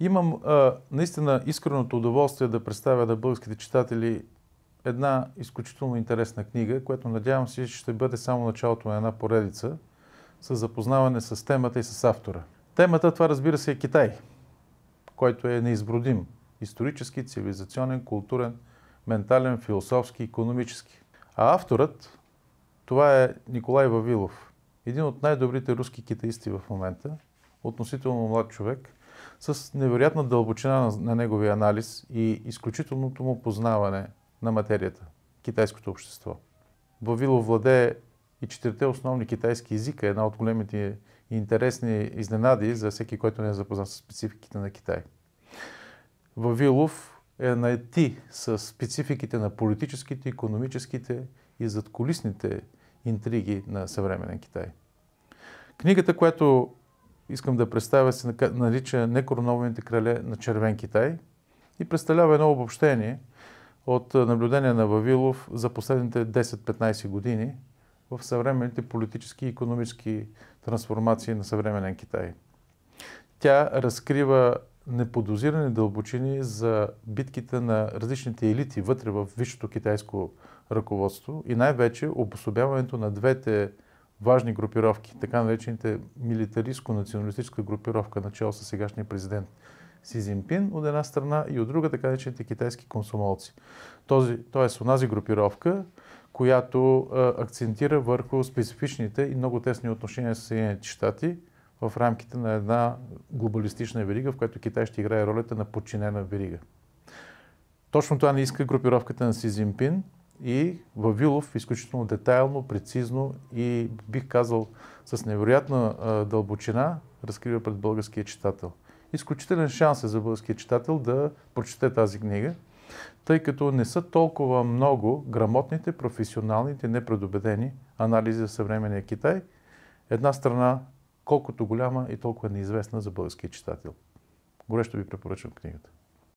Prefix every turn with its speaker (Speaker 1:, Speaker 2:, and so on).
Speaker 1: Имам а, наистина искреното удоволствие да представя на българските читатели една изключително интересна книга, която надявам се ще бъде само началото на една поредица с запознаване с темата и с автора. Темата това разбира се е Китай, който е неизбродим исторически, цивилизационен, културен, ментален, философски, економически. А авторът това е Николай Вавилов, един от най-добрите руски китаисти в момента, относително млад човек – с невероятна дълбочина на, на неговия анализ и изключителното му познаване на материята, китайското общество. Вавило владее и четирите основни китайски езика, една от големите интересни изненади за всеки, който не е запознат с спецификите на Китай. Вавилов е наети с спецификите на политическите, економическите и задколисните интриги на съвременен Китай. Книгата, която искам да представя се нарича Некороновените крале на Червен Китай и представлява едно обобщение от наблюдение на Вавилов за последните 10-15 години в съвременните политически и економически трансформации на съвременен Китай. Тя разкрива неподозирани дълбочини за битките на различните елити вътре в висшето китайско ръководство и най-вече обособяването на двете важни групировки, така наречените милитаристко-националистическа групировка, начало с сегашния президент Си Зинпин, от една страна и от друга така наречените китайски консумолци. Този, тоест, онази групировка, която а, акцентира върху специфичните и много тесни отношения с Съединените щати в рамките на една глобалистична верига, в която Китай ще играе ролята на подчинена верига. Точно това не иска групировката на Си Зинпин, и Вавилов изключително детайлно, прецизно и бих казал с невероятна дълбочина разкрива пред българския читател. Изключителен шанс е за българския читател да прочете тази книга, тъй като не са толкова много грамотните, професионалните, непредобедени анализи за съвременния Китай. Една страна, колкото голяма и толкова неизвестна за българския читател. Горещо ви препоръчвам книгата.